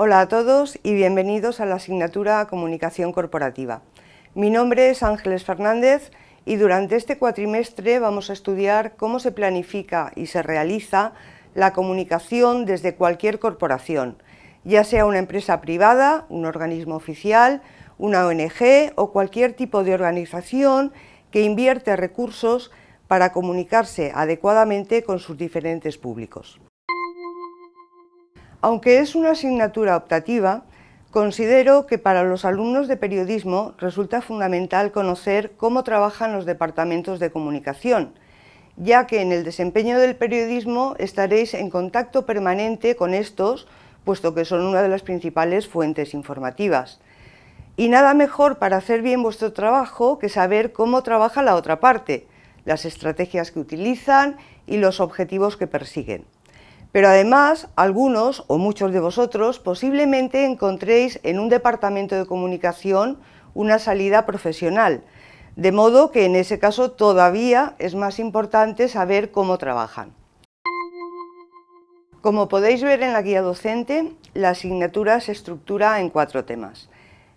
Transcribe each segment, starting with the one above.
Hola a todos y bienvenidos a la asignatura Comunicación Corporativa. Mi nombre es Ángeles Fernández y durante este cuatrimestre vamos a estudiar cómo se planifica y se realiza la comunicación desde cualquier corporación, ya sea una empresa privada, un organismo oficial, una ONG o cualquier tipo de organización que invierte recursos para comunicarse adecuadamente con sus diferentes públicos. Aunque es una asignatura optativa, considero que para los alumnos de periodismo resulta fundamental conocer cómo trabajan los departamentos de comunicación, ya que en el desempeño del periodismo estaréis en contacto permanente con estos, puesto que son una de las principales fuentes informativas. Y nada mejor para hacer bien vuestro trabajo que saber cómo trabaja la otra parte, las estrategias que utilizan y los objetivos que persiguen. Pero además, algunos o muchos de vosotros posiblemente encontréis en un departamento de comunicación una salida profesional, de modo que en ese caso todavía es más importante saber cómo trabajan. Como podéis ver en la guía docente, la asignatura se estructura en cuatro temas.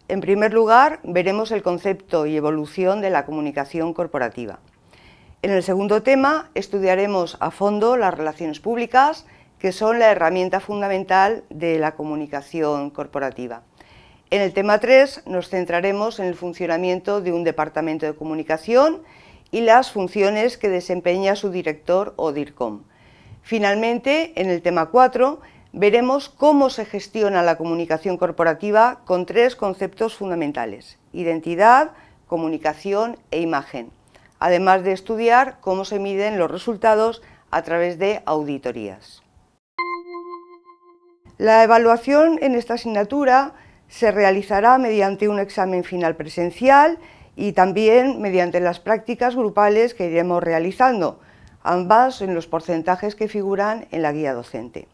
En primer lugar, veremos el concepto y evolución de la comunicación corporativa. En el segundo tema, estudiaremos a fondo las relaciones públicas que son la herramienta fundamental de la comunicación corporativa. En el tema 3 nos centraremos en el funcionamiento de un departamento de comunicación y las funciones que desempeña su director o DIRCOM. Finalmente, en el tema 4 veremos cómo se gestiona la comunicación corporativa con tres conceptos fundamentales, identidad, comunicación e imagen, además de estudiar cómo se miden los resultados a través de auditorías. La evaluación en esta asignatura se realizará mediante un examen final presencial y también mediante las prácticas grupales que iremos realizando, ambas en los porcentajes que figuran en la guía docente.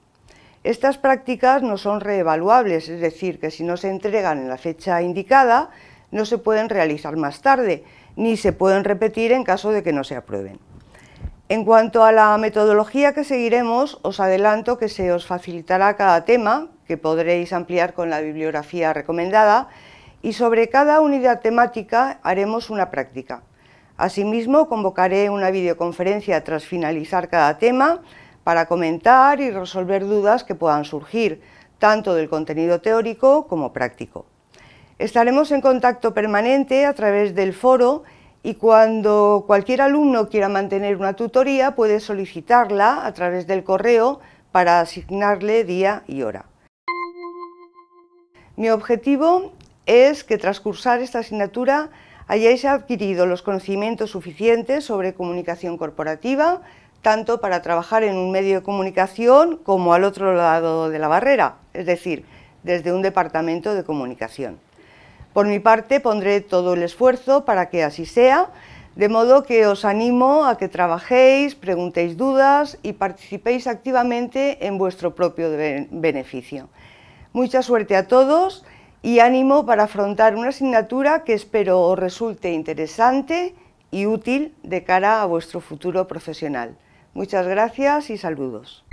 Estas prácticas no son reevaluables, es decir, que si no se entregan en la fecha indicada, no se pueden realizar más tarde, ni se pueden repetir en caso de que no se aprueben. En cuanto a la metodología que seguiremos, os adelanto que se os facilitará cada tema, que podréis ampliar con la bibliografía recomendada, y sobre cada unidad temática haremos una práctica. Asimismo, convocaré una videoconferencia tras finalizar cada tema para comentar y resolver dudas que puedan surgir, tanto del contenido teórico como práctico. Estaremos en contacto permanente a través del foro y cuando cualquier alumno quiera mantener una tutoría puede solicitarla a través del correo para asignarle día y hora. Mi objetivo es que tras cursar esta asignatura hayáis adquirido los conocimientos suficientes sobre comunicación corporativa, tanto para trabajar en un medio de comunicación como al otro lado de la barrera, es decir, desde un departamento de comunicación. Por mi parte pondré todo el esfuerzo para que así sea, de modo que os animo a que trabajéis, preguntéis dudas y participéis activamente en vuestro propio beneficio. Mucha suerte a todos y ánimo para afrontar una asignatura que espero os resulte interesante y útil de cara a vuestro futuro profesional. Muchas gracias y saludos.